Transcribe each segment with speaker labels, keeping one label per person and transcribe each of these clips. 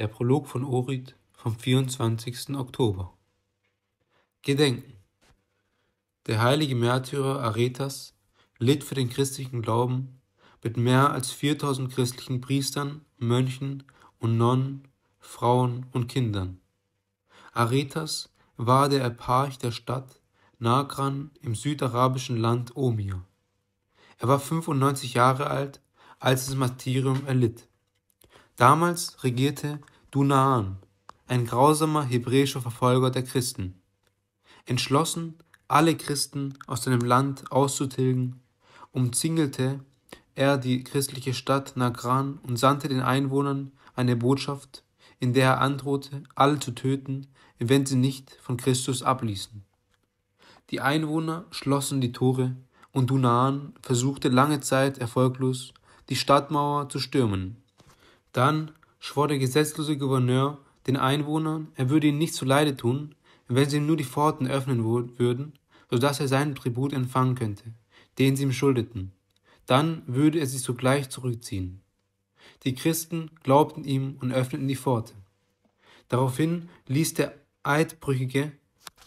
Speaker 1: Der Prolog von Orit vom 24. Oktober. Gedenken. Der heilige Märtyrer Aretas litt für den christlichen Glauben mit mehr als 4000 christlichen Priestern, Mönchen und Nonnen, Frauen und Kindern. Aretas war der Eparch der Stadt Nagran im südarabischen Land Omir. Er war 95 Jahre alt, als das Martyrium erlitt. Damals regierte Dunaan, ein grausamer hebräischer Verfolger der Christen. Entschlossen, alle Christen aus seinem Land auszutilgen, umzingelte er die christliche Stadt Nagran und sandte den Einwohnern eine Botschaft, in der er androhte, alle zu töten, wenn sie nicht von Christus abließen. Die Einwohner schlossen die Tore und Dunaan versuchte lange Zeit erfolglos, die Stadtmauer zu stürmen. Dann schwor der gesetzlose Gouverneur den Einwohnern, er würde ihnen nichts zuleide tun, wenn sie ihm nur die Pforten öffnen würden, so dass er seinen Tribut empfangen könnte, den sie ihm schuldeten. Dann würde er sich sogleich zurückziehen. Die Christen glaubten ihm und öffneten die Pforte. Daraufhin ließ der Eidbrüchige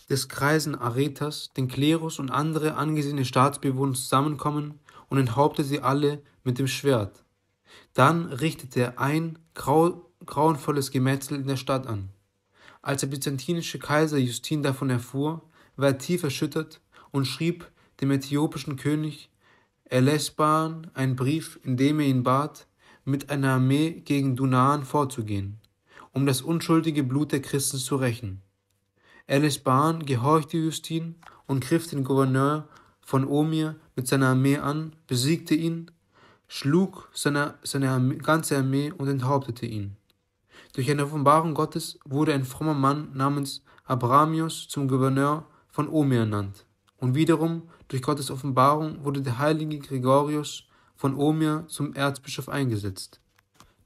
Speaker 1: des Kreisen Aretas den Klerus und andere angesehene Staatsbewohner zusammenkommen und enthauptete sie alle mit dem Schwert. Dann richtete er ein grau grauenvolles Gemetzel in der Stadt an. Als der byzantinische Kaiser Justin davon erfuhr, war er tief erschüttert und schrieb dem äthiopischen König Elesban einen Brief, in dem er ihn bat, mit einer Armee gegen Dunan vorzugehen, um das unschuldige Blut der Christen zu rächen. Elesban gehorchte Justin und griff den Gouverneur von Omir mit seiner Armee an, besiegte ihn schlug seine, seine ganze Armee und enthauptete ihn. Durch eine Offenbarung Gottes wurde ein frommer Mann namens Abramius zum Gouverneur von Omi ernannt. Und wiederum durch Gottes Offenbarung wurde der heilige Gregorius von Omer zum Erzbischof eingesetzt.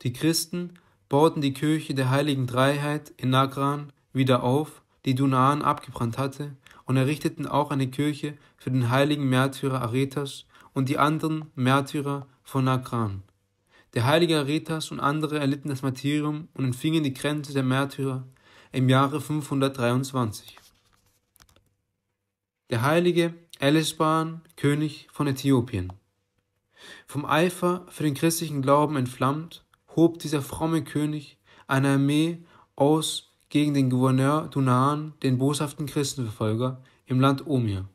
Speaker 1: Die Christen bauten die Kirche der heiligen Dreiheit in Nagran wieder auf, die Dunaan abgebrannt hatte, und errichteten auch eine Kirche für den heiligen Märtyrer Aretas und die anderen Märtyrer von Nagran. Der heilige Aretas und andere erlitten das Martyrium und empfingen die Grenze der Märtyrer im Jahre 523. Der heilige Elisban, König von Äthiopien. Vom Eifer für den christlichen Glauben entflammt, hob dieser fromme König eine Armee aus gegen den Gouverneur Dunan, den boshaften Christenverfolger, im Land Omir.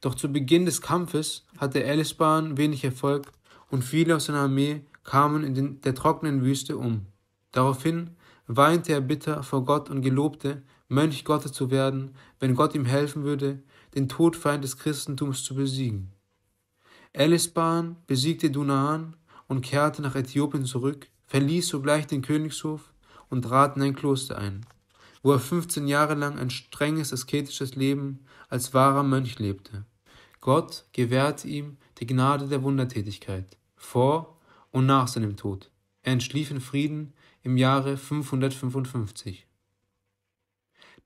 Speaker 1: Doch zu Beginn des Kampfes hatte Elisban wenig Erfolg und viele aus seiner Armee kamen in der trockenen Wüste um. Daraufhin weinte er bitter vor Gott und gelobte, Mönch Gottes zu werden, wenn Gott ihm helfen würde, den Todfeind des Christentums zu besiegen. Elisban besiegte Dunaan und kehrte nach Äthiopien zurück, verließ sogleich den Königshof und trat in ein Kloster ein, wo er 15 Jahre lang ein strenges asketisches Leben als wahrer Mönch lebte. Gott gewährte ihm die Gnade der Wundertätigkeit, vor und nach seinem Tod. Er entschlief in Frieden im Jahre 555.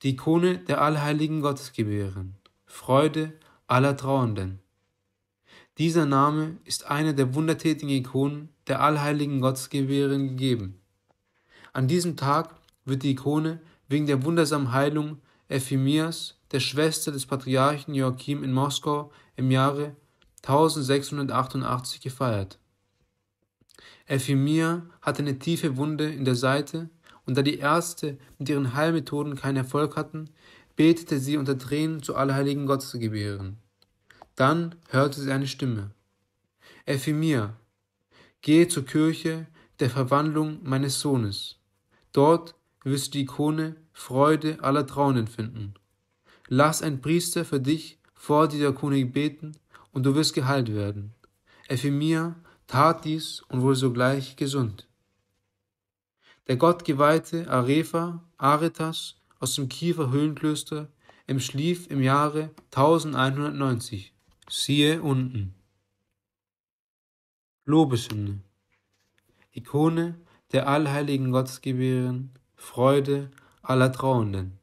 Speaker 1: Die Ikone der allheiligen Gottesgebärerin, Freude aller Trauernden. Dieser Name ist einer der wundertätigen Ikonen der allheiligen Gottesgebärerin gegeben. An diesem Tag wird die Ikone wegen der wundersamen Heilung Ephemias, der Schwester des Patriarchen Joachim in Moskau, im Jahre 1688 gefeiert. Ephemia hatte eine tiefe Wunde in der Seite, und da die Ärzte mit ihren Heilmethoden keinen Erfolg hatten, betete sie unter Tränen zu Allerheiligen Gott zu gebären. Dann hörte sie eine Stimme. Ephemia, gehe zur Kirche der Verwandlung meines Sohnes. Dort wirst du die Ikone Freude aller Trauenden finden. Lass ein Priester für dich vor dieser Ikone beten und du wirst geheilt werden. Ephemia tat dies und wurde sogleich gesund. Der gottgeweihte Arefa Aretas aus dem Kiefer Höhlenklöster Schlief im Jahre 1190. Siehe unten. Lobeshymne. Ikone der allheiligen Gottesgebären, Freude aller Trauenden.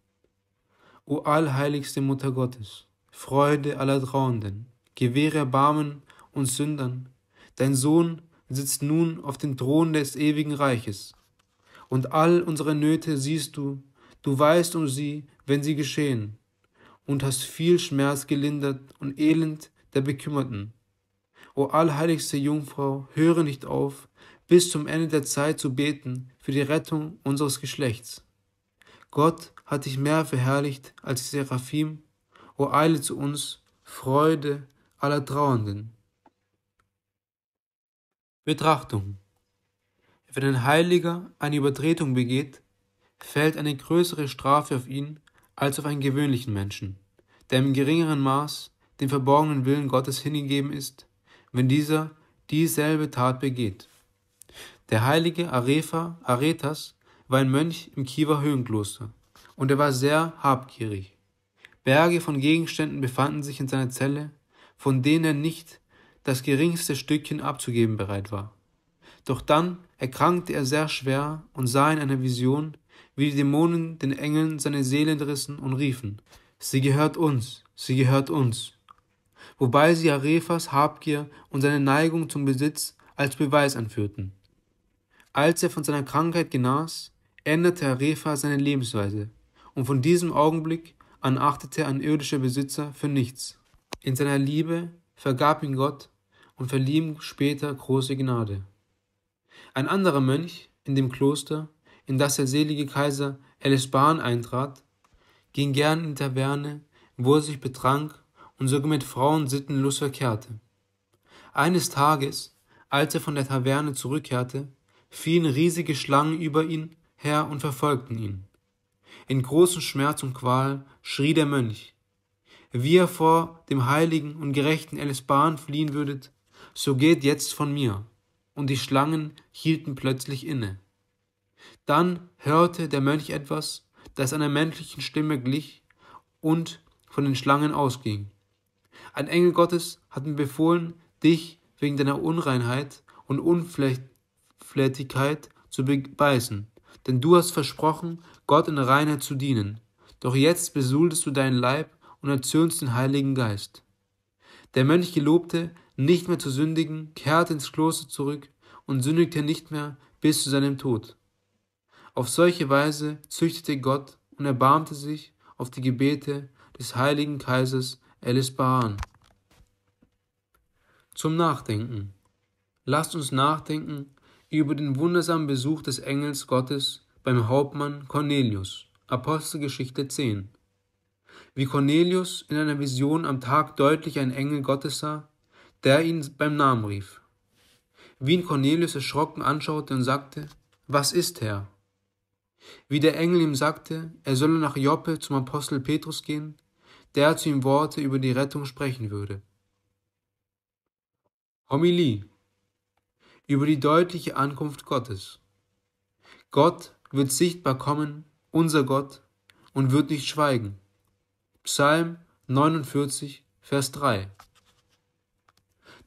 Speaker 1: O allheiligste Mutter Gottes, Freude aller Trauenden gewähre Erbarmen uns Sündern. Dein Sohn sitzt nun auf dem Thron des ewigen Reiches. Und all unsere Nöte siehst du, du weißt um sie, wenn sie geschehen, und hast viel Schmerz gelindert und Elend der Bekümmerten. O allheiligste Jungfrau, höre nicht auf, bis zum Ende der Zeit zu beten für die Rettung unseres Geschlechts. Gott hat dich mehr verherrlicht als Seraphim. O eile zu uns, Freude aller Trauernden. Betrachtung. Wenn ein Heiliger eine Übertretung begeht, fällt eine größere Strafe auf ihn als auf einen gewöhnlichen Menschen, der im geringeren Maß dem verborgenen Willen Gottes hingegeben ist, wenn dieser dieselbe Tat begeht. Der heilige Arefa Aretas war ein Mönch im Kiewer Höhenkloster und er war sehr habgierig. Berge von Gegenständen befanden sich in seiner Zelle, von denen nicht das geringste Stückchen abzugeben bereit war. Doch dann erkrankte er sehr schwer und sah in einer Vision, wie die Dämonen den Engeln seine Seelen rissen und riefen, sie gehört uns, sie gehört uns. Wobei sie Arefas Habgier und seine Neigung zum Besitz als Beweis anführten. Als er von seiner Krankheit genas, änderte Arefa seine Lebensweise, und von diesem Augenblick an achtete ein irdischer Besitzer für nichts. In seiner Liebe vergab ihn Gott und verlieh ihm später große Gnade. Ein anderer Mönch in dem Kloster, in das der selige Kaiser Elisban eintrat, ging gern in die Taverne, wo er sich betrank und sogar mit Frauen sittenlos verkehrte. Eines Tages, als er von der Taverne zurückkehrte, fielen riesige Schlangen über ihn her und verfolgten ihn. In großem Schmerz und Qual schrie der Mönch, wie ihr vor dem heiligen und gerechten Elisban fliehen würdet, so geht jetzt von mir. Und die Schlangen hielten plötzlich inne. Dann hörte der Mönch etwas, das einer menschlichen Stimme glich und von den Schlangen ausging. Ein Engel Gottes hat mir befohlen, dich wegen deiner Unreinheit und Unflätigkeit zu beißen, denn du hast versprochen, Gott in Reinheit zu dienen. Doch jetzt besuldest du deinen Leib und erzürnst den Heiligen Geist. Der Mönch gelobte, nicht mehr zu sündigen, kehrte ins Kloster zurück und sündigte nicht mehr bis zu seinem Tod. Auf solche Weise züchtete Gott und erbarmte sich auf die Gebete des heiligen Kaisers Elisbaran. Zum Nachdenken. Lasst uns nachdenken über den wundersamen Besuch des Engels Gottes beim Hauptmann Cornelius. Apostelgeschichte 10 wie Cornelius in einer Vision am Tag deutlich einen Engel Gottes sah, der ihn beim Namen rief, wie ihn Cornelius erschrocken anschaute und sagte, Was ist Herr? Wie der Engel ihm sagte, er solle nach Joppe zum Apostel Petrus gehen, der zu ihm Worte über die Rettung sprechen würde. Homilie über die deutliche Ankunft Gottes. Gott wird sichtbar kommen, unser Gott, und wird nicht schweigen. Psalm 49, Vers 3.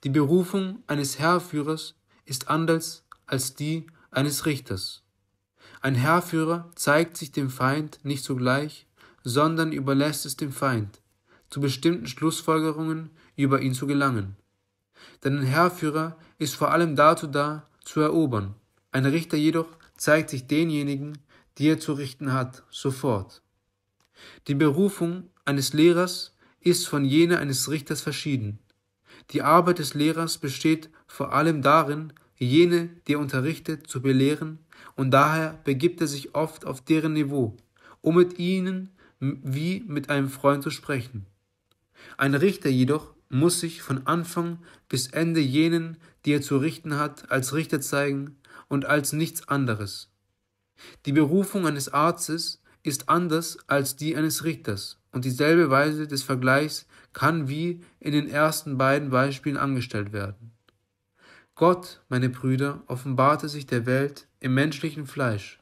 Speaker 1: Die Berufung eines Herrführers ist anders als die eines Richters. Ein Herrführer zeigt sich dem Feind nicht sogleich, sondern überlässt es dem Feind, zu bestimmten Schlussfolgerungen über ihn zu gelangen. Denn ein Herrführer ist vor allem dazu da, zu erobern. Ein Richter jedoch zeigt sich denjenigen, die er zu richten hat, sofort. Die Berufung eines Lehrers ist von jener eines Richters verschieden. Die Arbeit des Lehrers besteht vor allem darin, jene, die er unterrichtet, zu belehren, und daher begibt er sich oft auf deren Niveau, um mit ihnen wie mit einem Freund zu sprechen. Ein Richter jedoch muss sich von Anfang bis Ende jenen, die er zu richten hat, als Richter zeigen und als nichts anderes. Die Berufung eines Arztes ist anders als die eines Richters, und dieselbe Weise des Vergleichs kann wie in den ersten beiden Beispielen angestellt werden. Gott, meine Brüder, offenbarte sich der Welt im menschlichen Fleisch.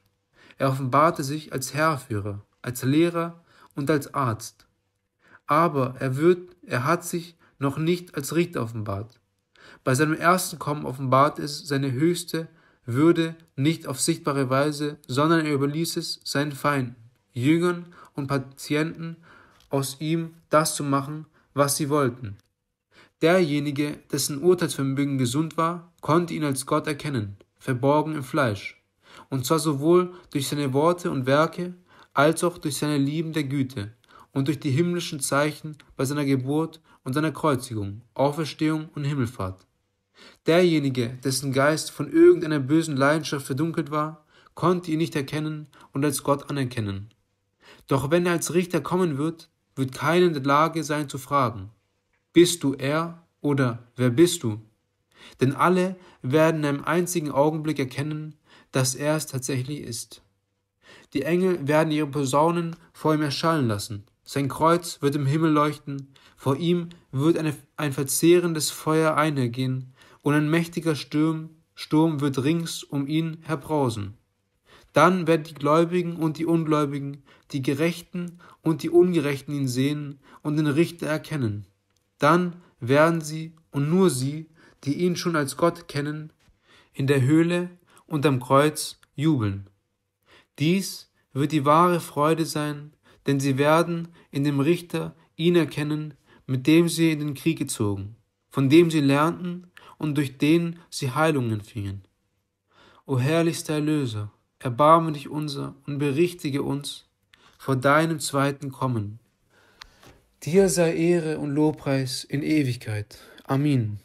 Speaker 1: Er offenbarte sich als Herrführer, als Lehrer und als Arzt. Aber er wird, er hat sich noch nicht als Richter offenbart. Bei seinem ersten Kommen offenbart es seine höchste Würde nicht auf sichtbare Weise, sondern er überließ es seinen Feinden. Jüngern und Patienten aus ihm das zu machen, was sie wollten. Derjenige, dessen Urteilsvermögen gesund war, konnte ihn als Gott erkennen, verborgen im Fleisch, und zwar sowohl durch seine Worte und Werke, als auch durch seine liebende Güte und durch die himmlischen Zeichen bei seiner Geburt und seiner Kreuzigung, Auferstehung und Himmelfahrt. Derjenige, dessen Geist von irgendeiner bösen Leidenschaft verdunkelt war, konnte ihn nicht erkennen und als Gott anerkennen, doch wenn er als Richter kommen wird, wird keiner in der Lage sein zu fragen, bist du er oder wer bist du? Denn alle werden in einem einzigen Augenblick erkennen, dass er es tatsächlich ist. Die Engel werden ihre Posaunen vor ihm erschallen lassen. Sein Kreuz wird im Himmel leuchten, vor ihm wird eine, ein verzehrendes Feuer einhergehen, und ein mächtiger Sturm, Sturm wird rings um ihn herbrausen. Dann werden die Gläubigen und die Ungläubigen, die Gerechten und die Ungerechten ihn sehen und den Richter erkennen. Dann werden sie und nur sie, die ihn schon als Gott kennen, in der Höhle und am Kreuz jubeln. Dies wird die wahre Freude sein, denn sie werden in dem Richter ihn erkennen, mit dem sie in den Krieg gezogen, von dem sie lernten und durch den sie Heilungen fingen. O herrlichster Erlöser, erbarme dich unser und berichtige uns vor deinem zweiten Kommen. Dir sei Ehre und Lobpreis in Ewigkeit. Amen.